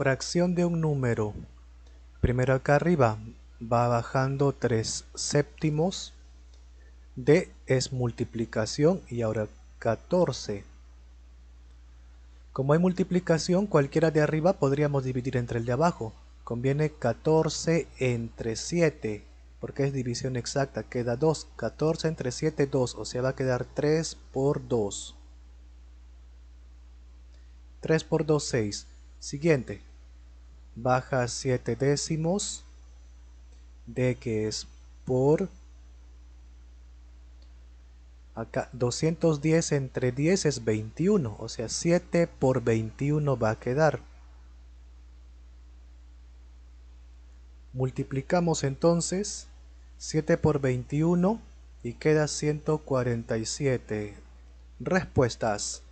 Fracción de un número. Primero acá arriba va bajando 3 séptimos. D es multiplicación y ahora 14. Como hay multiplicación, cualquiera de arriba podríamos dividir entre el de abajo. Conviene 14 entre 7, porque es división exacta, queda 2. 14 entre 7, 2, o sea va a quedar 3 por 2. 3 por 2, 6. Siguiente, baja 7 décimos de que es por acá 210 entre 10 es 21 o sea 7 por 21 va a quedar multiplicamos entonces 7 por 21 y queda 147 respuestas